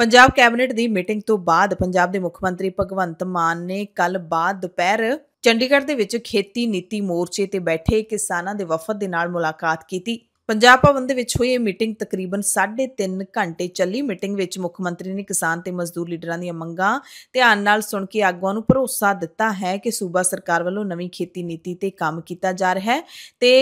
Punjab cabinet ਦੀ meeting ਤੋਂ ਬਾਅਦ ਪੰਜਾਬ ਦੇ ਮੁੱਖ ਮੰਤਰੀ ਭਗਵੰਤ ਮਾਨ ਨੇ ਕੱਲ ਬਾਅਦ ਦੁਪਹਿਰ ਚੰਡੀਗੜ੍ਹ ਦੇ ਵਿੱਚ ਖੇਤੀ ਨੀਤੀ ਮੋਰਚੇ ਤੇ ਬੈਠੇ ਕਿਸਾਨਾਂ ਦੇ ਵਫਦ ਦੇ ਨਾਲ ਮੁਲਾਕਾਤ ਕੀਤੀ ਪੰਜਾਬ ਭਵਨ ਦੇ ਵਿੱਚ ਹੋਈ ਇਹ ਮੀਟਿੰਗ ਤਕਰੀਬਨ 3.5 ਘੰਟੇ ਚੱਲੀ ਮੀਟਿੰਗ ਵਿੱਚ ਮੁੱਖ ਮੰਤਰੀ ਨੇ ਕਿਸਾਨ ਤੇ ਮਜ਼ਦੂਰ ਲੀਡਰਾਂ ਦੀਆਂ ਮੰਗਾਂ ਧਿਆਨ ਨਾਲ ਸੁਣ ਕੇ ਆਗੂਆਂ ਨੂੰ ਭਰੋਸਾ ਦਿੱਤਾ ਹੈ ਕਿ ਸੂਬਾ ਸਰਕਾਰ ਵੱਲੋਂ ਨਵੀਂ ਖੇਤੀ ਨੀਤੀ ਤੇ ਕੰਮ ਕੀਤਾ ਜਾ ਰਿਹਾ ਹੈ ਤੇ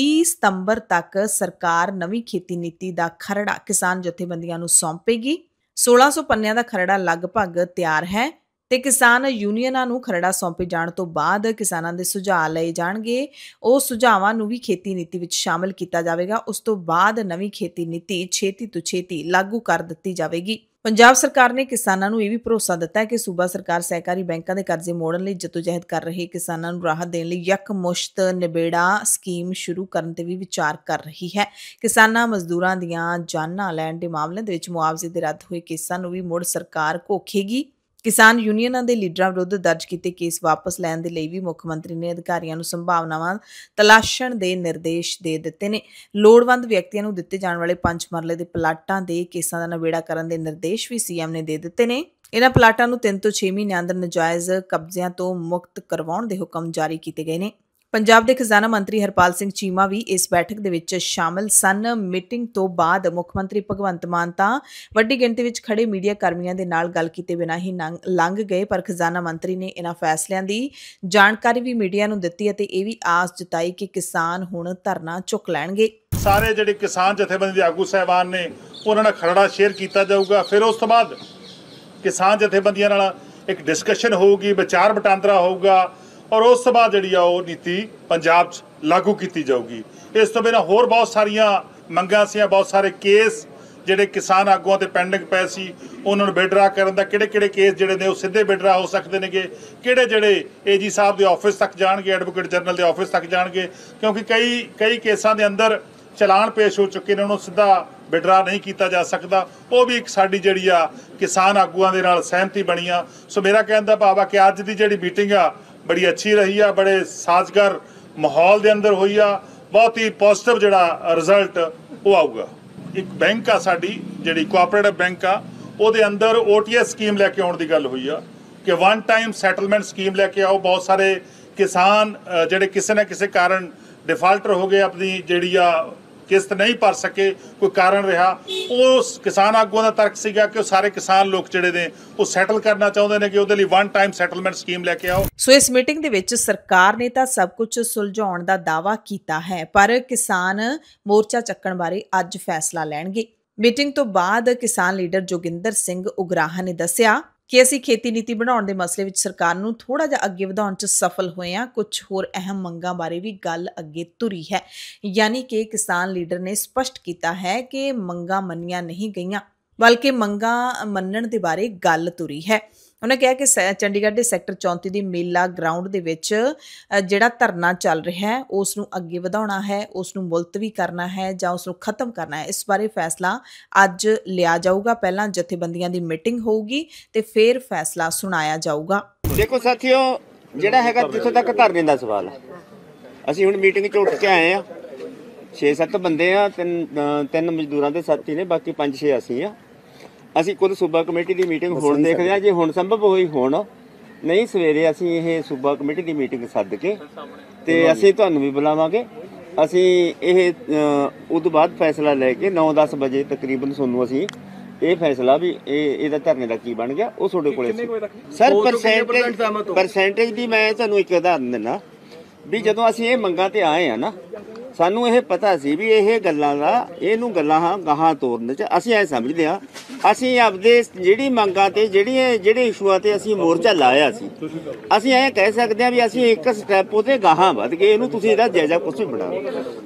30 ਸਤੰਬਰ ਤੱਕ ਸਰਕਾਰ ਨਵੀਂ ਖੇਤੀ ਨੀਤੀ ਦਾ ਖਰੜਾ ਕਿਸਾਨ ਜਥੇਬੰਦੀਆਂ ਨੂੰ ਸੌਂਪੇਗੀ 1600 ਪੰਨਿਆਂ ਦਾ ਖਰੜਾ ਲਗਭਗ ਤਿਆਰ ਹੈ ਤੇ ਕਿਸਾਨ ਯੂਨੀਅਨਾਂ ਨੂੰ ਖਰੜਾ ਸੌਂਪੇ ਜਾਣ ਤੋਂ ਬਾਅਦ ਕਿਸਾਨਾਂ ਦੇ ਸੁਝਾਅ ਲਏ ਜਾਣਗੇ ਉਹ ਸੁਝਾਵਾਂ ਨੂੰ ਵੀ ਖੇਤੀ ਨੀਤੀ ਵਿੱਚ ਸ਼ਾਮਲ ਕੀਤਾ ਜਾਵੇਗਾ ਉਸ ਤੋਂ ਬਾਅਦ ਨਵੀਂ ਖੇਤੀ ਨੀਤੀ ਛੇਤੀ ਤੋਂ ਛੇਤੀ ਲਾਗੂ ਕਰ ਦਿੱਤੀ ਜਾਵੇਗੀ ਪੰਜਾਬ ਸਰਕਾਰ ਨੇ ਕਿਸਾਨਾਂ ਨੂੰ ਇਹ ਵੀ ਭਰੋਸਾ ਦਿੱਤਾ ਹੈ ਕਿ ਸੂਬਾ ਸਰਕਾਰ ਸਹਿਕਾਰੀ ਬੈਂਕਾਂ ਦੇ ਕਰਜ਼ੇ ਮੋੜਨ ਲਈ ਜਦੋਜਹਿਦ ਕਰ ਰਹੀ ਕਿਸਾਨਾਂ ਨੂੰ ਰਾਹਤ ਦੇਣ ਲਈ ਇੱਕ ਮੁਸ਼ਤ ਨਿਬੇੜਾ ਸਕੀਮ ਸ਼ੁਰੂ ਕਰਨ ਤੇ ਵੀ ਵਿਚਾਰ ਕਰ ਰਹੀ ਹੈ ਕਿਸਾਨਾਂ ਮਜ਼ਦੂਰਾਂ ਦੀਆਂ ਜਾਨਾਂ ਲੈਣ ਦੇ ਮਾਮਲੇ ਦੇ ਵਿੱਚ ਮੁਆਵਜ਼ੇ ਦੇ ਰੱਦ ਹੋਏ ਕੇਸਾਂ ਨੂੰ ਵੀ ਮੁੜ ਸਰਕਾਰ ਕੋਖੇਗੀ ਕਿਸਾਨ ਯੂਨੀਅਨਾਂ ਦੇ ਲੀਡਰਾਂ ਵਿਰੁੱਧ ਦਰਜ ਕੀਤੇ ਕੇਸ ਵਾਪਸ ਲੈਣ ਦੇ ਲਈ ਵੀ ਮੁੱਖ ਮੰਤਰੀ ਨੇ ਅਧਿਕਾਰੀਆਂ ਨੂੰ ਸੰਭਾਵਨਾਵਾਂ ਤਲਾਸ਼ਣ ਦੇ ਨਿਰਦੇਸ਼ ਦੇ ਦਿੱਤੇ ਨੇ ਲੋੜਵੰਦ ਵਿਅਕਤੀਆਂ ਨੂੰ ਦਿੱਤੇ ਜਾਣ ਵਾਲੇ ਪੰਜ ਮਰਲੇ ਦੇ ਪਲਾਟਾਂ ਦੇ ਕੇਸਾਂ ਦਾ ਨਵੇੜਾ ਕਰਨ ਦੇ ਨਿਰਦੇਸ਼ ਵੀ ਸੀਐਮ ਨੇ ਦੇ ਦਿੱਤੇ ਨੇ ਇਹਨਾਂ ਪਲਾਟਾਂ ਨੂੰ 3 ਤੋਂ 6 ਮਹੀਨਿਆਂ ਅੰਦਰ ਨਜਾਇਜ਼ ਕਬਜ਼ਿਆਂ ਤੋਂ ਮੁਕਤ ਕਰਵਾਉਣ ਦੇ ਹੁਕਮ ਜਾਰੀ ਕੀਤੇ ਗਏ ਨੇ ਪੰਜਾਬ ਦੇ ਖਜ਼ਾਨਾ ਮੰਤਰੀ ਹਰਪਾਲ ਸਿੰਘ ਚੀਮਾ ਵੀ ਇਸ ਬੈਠਕ ਦੇ ਵਿੱਚ ਸ਼ਾਮਲ ਸਨ ਮੀਟਿੰਗ ਤੋਂ ਬਾਅਦ ਮੁੱਖ ਮੰਤਰੀ ਭਗਵੰਤ ਮਾਨ ਤਾਂ ਵੱਡੀ ਗਿਣਤੀ ਵਿੱਚ ਖੜੇ ਮੀਡੀਆ ਕਰਮੀਆਂ ਦੇ ਨਾਲ ਗੱਲ ਕੀਤੇ ਬਿਨਾਂ ਹੀ ਲੰਘ ਗਏ ਪਰ ਖਜ਼ਾਨਾ ਮੰਤਰੀ ਨੇ ਇਹਨਾਂ ਫੈਸਲਿਆਂ ਦੀ ਜਾਣਕਾਰੀ ਵੀ ਮੀਡੀਆ ਨੂੰ ਦਿੱਤੀ ਅਤੇ ਇਹ ਵੀ ਆਸ ਜਤਾਈ ਕਿ ਕਿਸਾਨ ਹੁਣ ਧਰਨਾ ਚੁੱਕ ਲੈਣਗੇ ਸਾਰੇ ਜਿਹੜੇ ਕਿਸਾਨ ਜਥੇਬੰਦੀ ਦੇ ਆਗੂ ਸਹਿਬਾਨ ਨੇ ਉਹਨਾਂ ਨਾਲ ਖਰੜਾ ਸ਼ੇਅਰ ਕੀਤਾ ਜਾਊਗਾ ਫਿਰ ਉਸ ਤੋਂ ਬਾਅਦ ਕਿਸਾਨ ਜਥੇਬੰਦੀਆਂ ਨਾਲ ਇੱਕ ਡਿਸਕਸ਼ਨ ਹੋਊਗੀ ਵਿਚਾਰ ਵਟਾਂਦਰਾ ਹੋਊਗਾ ਔਰ ਉਸ ਤੋਂ ਬਾਅਦ ਜਿਹੜੀ ਆ ਉਹ ਨੀਤੀ ਪੰਜਾਬ 'ਚ ਲਾਗੂ ਕੀਤੀ ਜਾਊਗੀ ਇਸ ਤੋਂ ਬਿਨਾਂ ਹੋਰ ਬਹੁਤ ਸਾਰੀਆਂ ਮੰਗਾਂ ਸੀਆਂ ਬਹੁਤ ਸਾਰੇ ਕੇਸ ਜਿਹੜੇ ਕਿਸਾਨ ਆਗੂਆਂ ਤੇ ਪੈਂਡਿੰਗ ਪਏ ਸੀ ਉਹਨਾਂ ਨੂੰ ਵਿਡਰਾ ਕਰਨ ਦਾ ਕਿਹੜੇ ਕਿਹੜੇ ਕੇਸ ਜਿਹੜੇ ਨੇ ਉਹ ਸਿੱਧੇ ਵਿਡਰਾ ਹੋ ਸਕਦੇ ਨੇਗੇ ਕਿਹੜੇ ਜਿਹੜੇ ਏਜੀ ਸਾਹਿਬ ਦੇ ਆਫਿਸ ਤੱਕ ਜਾਣਗੇ ਐਡਵੋਕੇਟ ਜਨਰਲ ਦੇ ਆਫਿਸ ਤੱਕ ਜਾਣਗੇ ਕਿਉਂਕਿ ਕਈ ਕਈ ਕੇਸਾਂ ਦੇ ਅੰਦਰ ਚਲਾਨ ਪੇਸ਼ ਹੋ ਚੁੱਕੇ ਨੇ ਉਹਨਾਂ ਨੂੰ ਸਿੱਧਾ ਵਿਡਰਾ ਨਹੀਂ ਕੀਤਾ ਜਾ ਸਕਦਾ ਉਹ ਵੀ ਇੱਕ ਸਾਡੀ ਜਿਹੜੀ ਆ ਕਿਸਾਨ ਆਗੂਆਂ ਦੇ ਨਾਲ ਸਹਿਮਤੀ ਬਣੀ ਆ ਸੋ ਮੇਰਾ ਕਹਿਣ ਦਾ ਭਾਵ ਆ ਕਿ ਅੱਜ ਦੀ ਜਿਹੜੀ ਮੀਟਿੰਗ ਆ ਬੜੀ ਅੱਛੀ ਰਹੀ ਆ ਬੜੇ ਸਾਜ਼ਗਰ ਮਾਹੌਲ ਦੇ ਅੰਦਰ ਹੋਈ ਆ ਬਹੁਤ ਹੀ ਪੋਜ਼ਿਟਿਵ ਜਿਹੜਾ ਰਿਜ਼ਲਟ ਉਹ ਆਊਗਾ ਇੱਕ ਬੈਂਕ ਆ ਸਾਡੀ ਜਿਹੜੀ ਕੋਆਪਰੇਟਿਵ ਬੈਂਕ ਆ ਉਹਦੇ ਅੰਦਰ ਓਟੀਐਸ ਸਕੀਮ ਲੈ ਕੇ ਆਉਣ ਦੀ ਗੱਲ ਹੋਈ ਆ ਕਿ ਵਨ ਟਾਈਮ ਸੈਟਲਮੈਂਟ ਸਕੀਮ ਲੈ ਕੇ ਆਓ ਬਹੁਤ ਸਾਰੇ ਕਿਸਾਨ ਜਿਹੜੇ ਕਿਸੇ ਨਾ ਕਿਸੇ ਕਾਰਨ ਡਿਫਾਲਟਰ ਹੋ ਗਏ ਆਪਣੀ ਜਿਹੜੀ ਆ ਕਿਸ਼ਤ ਨਹੀਂ ਭਰ ਸਕੇ ਕੋਈ ਕਾਰਨ ਰਿਹਾ ਉਸ ਕਿਸਾਨ ਆਗੂਆਂ ਦਾ ਤਰਕ ਸੀਗਾ ਕਿ ਉਹ ਸਾਰੇ ਕਿਸਾਨ ਲੋਕ ਜਿਹੜੇ ਨੇ ਉਹ ਸੈਟਲ ਕਰਨਾ ਚਾਹੁੰਦੇ ਨੇ ਕਿ ਉਹਦੇ ਲਈ ਵਨ ਟਾਈਮ ਸੈਟਲਮੈਂਟ ਸਕੀਮ ਲੈ ਕੇ ਆਓ ਸੋ ਇਸ ਮੀਟਿੰਗ ਦੇ ਵਿੱਚ ਸਰਕਾਰ ਨੇ ਤਾਂ ਸਭ ਕੁਝ ਸੁਲਝਾਉਣ ਦਾ ਦਾਵਾ ਕੀਤਾ ਹੈ ਪਰ ਕਿਸਾਨ ਮੋਰਚਾ ਚੱਕਣ ਬਾਰੇ ਅੱਜ ਫੈਸਲਾ ਲੈਣਗੇ ਮੀਟਿੰਗ ਤੋਂ ਬਾਅਦ ਕਿਸਾਨ ਲੀਡਰ ਜੋਗਿੰਦਰ ਸਿੰਘ ਉਗਰਾਹਾ ਨੇ ਦੱਸਿਆ ਕਿ ਅਸੀਂ ਖੇਤੀ ਨੀਤੀ ਬਣਾਉਣ ਦੇ ਮਸਲੇ ਵਿੱਚ ਸਰਕਾਰ ਨੂੰ ਥੋੜਾ ਜਿਹਾ ਅੱਗੇ ਵਧਾਉਣ 'ਚ ਸਫਲ ਹੋਏ ਆ ਕੁਝ ਹੋਰ ਅਹਿਮ ਮੰਗਾਂ ਬਾਰੇ ਵੀ ਗੱਲ ਅੱਗੇ ਤੁਰੀ ਹੈ ਯਾਨੀ ਕਿ ਕਿਸਾਨ ਲੀਡਰ ਨੇ ਸਪਸ਼ਟ ਕੀਤਾ ਹੈ ਕਿ ਮੰਗਾਂ ਮੰਨੀਆਂ ਨਹੀਂ ਗਈਆਂ ਬਲਕਿ ਮੰਗਾਂ ਮੰਨਣ ਦੇ ਬਾਰੇ ਗੱਲ ਤੁਰੀ ਹੈ ਉਹਨੇ ਕਿਹਾ ਕਿ ਚੰਡੀਗੜ੍ਹ ਦੇ ਸੈਕਟਰ 34 ਦੀ ਮੇਲਾ ਗਰਾਊਂਡ ਦੇ ਵਿੱਚ ਜਿਹੜਾ ਧਰਨਾ ਚੱਲ ਰਿਹਾ ਹੈ ਉਸ ਨੂੰ ਅੱਗੇ ਵਧਾਉਣਾ ਹੈ ਉਸ ਨੂੰ ਮੁਲਤਵੀ ਕਰਨਾ ਹੈ ਜਾਂ ਉਸ ਨੂੰ ਖਤਮ ਕਰਨਾ ਹੈ ਇਸ ਬਾਰੇ ਫੈਸਲਾ ਅੱਜ ਲਿਆ ਜਾਊਗਾ ਪਹਿਲਾਂ ਜਥੇਬੰਦੀਆਂ ਦੀ ਮੀਟਿੰਗ ਹੋਊਗੀ ਤੇ ਫਿਰ ਫੈਸਲਾ ਸੁਣਾਇਆ ਜਾਊਗਾ ਦੇਖੋ ਸਾਥੀਓ ਜਿਹੜਾ ਹੈਗਾ ਜਿੱਥੋਂ ਤੱਕ ਧਰਨੇ ਦਾ ਸਵਾਲ ਹੈ ਅਸੀਂ ਹੁਣ ਮੀਟਿੰਗ 'ਚ ਉੱਠ ਕੇ ਆਏ ਆ 6-7 ਬੰਦੇ ਆ ਤਿੰਨ ਤਿੰਨ ਮਜ਼ਦੂਰਾਂ ਦੇ ਸਾਥੀ ਨੇ ਬਾਕੀ 5-6 ਅਸੀਂ ਆ ਅਸੀਂ ਖੁਦ ਸੂਬਾ ਕਮੇਟੀ ਦੀ ਮੀਟਿੰਗ ਹੁਣ ਦੇਖਦੇ ਹਾਂ ਜੇ ਹੁਣ ਸੰਭਵ ਹੋਈ ਹੁਣ ਨਹੀਂ ਸਵੇਰੇ ਅਸੀਂ ਇਹ ਸੂਬਾ ਕਮੇਟੀ ਦੀ ਮੀਟਿੰਗ ਸੱਦ ਕੇ ਤੇ ਅਸੀਂ ਤੁਹਾਨੂੰ ਵੀ ਬੁਲਾਵਾਂਗੇ ਅਸੀਂ ਇਹ ਉਦੋਂ ਬਾਅਦ ਫੈਸਲਾ ਲੈ ਕੇ 9-10 ਵਜੇ ਤਕਰੀਬਨ ਤੁਹਾਨੂੰ ਅਸੀਂ ਇਹ ਫੈਸਲਾ ਵੀ ਇਹ ਇਹਦਾ ਧਰਨੇ ਦਾ ਕੀ ਬਣ ਗਿਆ ਉਹ ਤੁਹਾਡੇ ਕੋਲੇ ਸਰ ਪਰਸੈਂਟੇਜ ਪਰਸੈਂਟੇਜ ਦੀ ਮੈਂ ਤੁਹਾਨੂੰ ਇੱਕ ਉਦਾਹਰਨ ਦਿੰਦਾ ਵੀ ਜਦੋਂ ਅਸੀਂ ਇਹ ਮੰਗਾਂ ਤੇ ਆਏ ਆ ਨਾ ਸਾਨੂੰ ਇਹ ਪਤਾ ਸੀ ਵੀ ਇਹ ਗੱਲਾਂ ਦਾ ਇਹਨੂੰ ਗੱਲਾਂ ਹਾਂ ਗਾਹਾਂ ਤੋਰਨ ਚ ਅਸੀਂ ਐ ਸਮਝਦੇ ਆ ਅਸੀਂ ਆਪਦੇ ਜਿਹੜੀ ਮੰਗਾਂ ਤੇ ਜਿਹੜੀਆਂ ਜਿਹੜੇ ਇਸ਼ੂਆਂ ਤੇ ਅਸੀਂ ਮੋਰਚਾ ਲਾਇਆ ਸੀ ਅਸੀਂ ਐ ਕਹਿ ਸਕਦੇ ਆ ਵੀ ਅਸੀਂ ਇੱਕ ਸਟੈਪ ਉਹਦੇ ਗਾਹਾਂ ਵੱਧ ਗਏ ਇਹਨੂੰ ਤੁਸੀਂ ਇਹਦਾ ਜਾਇਜ਼ਾ ਕੁਝ ਵੀ ਬਣਾ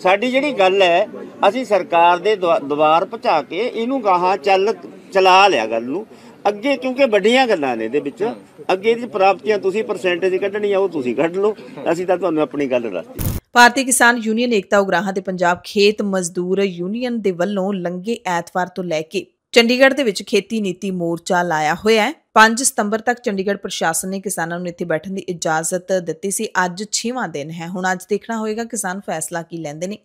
ਸਾਡੀ ਜਿਹੜੀ ਗੱਲ ਹੈ ਅਸੀਂ ਸਰਕਾਰ ਦੇ ਦਵਾਰ ਪਹੁੰਚਾ ਕੇ ਇਹਨੂੰ ਗਾਹਾਂ ਚੱਲ ਚਲਾ ਲਿਆ ਗੱਲ ਨੂੰ ਅੱਗੇ ਕਿਉਂਕਿ ਵੱਡੀਆਂ ਗੱਲਾਂ ਨੇ ਇਹਦੇ ਵਿੱਚ ਅੱਗੇ ਦੀ ਪ੍ਰਾਪਤੀਆਂ ਤੁਸੀਂ ਪਰਸੈਂਟੇਜ ਕੱਢਣੀ ਆ ਉਹ ਤੁਸੀਂ ਕੱਢ ਲਓ ਅਸੀਂ ਤਾਂ ਤੁਹਾਨੂੰ ਆਪਣੀ ਗੱਲ ਦੱਸਦੇ ਭਾਰਤੀ ਕਿਸਾਨ ਯੂਨੀਅਨ ਏਕਤਾ ਉਗਰਾਹਾਂ ਤੇ ਪੰਜਾਬ ਖੇਤ ਮਜ਼ਦੂਰ ਯੂਨੀਅਨ ਦੇ ਵੱਲੋਂ ਲੰਗੇ ਐਤਵਾਰ ਤੋਂ ਲੈ ਕੇ ਚੰਡੀਗੜ੍ਹ ਦੇ ਵਿੱਚ ਖੇਤੀ ਨੀਤੀ ਮੋਰਚਾ ਲਾਇਆ ਹੋਇਆ ਹੈ 5 ਸਤੰਬਰ ਤੱਕ ਚੰਡੀਗੜ੍ਹ ਪ੍ਰਸ਼ਾਸਨ ਨੇ ਕਿਸਾਨਾਂ ਨੂੰ ਇੱਥੇ ਬੈਠਣ ਦੀ ਇਜਾਜ਼ਤ ਦਿੱਤੀ ਸੀ ਅੱਜ 6ਵਾਂ ਦਿਨ ਹੈ ਹੁਣ ਅੱਜ ਦੇਖਣਾ ਹੋਏਗਾ ਕਿਸਾਨ ਫੈਸਲਾ ਕੀ ਲੈਂਦੇ ਨੇ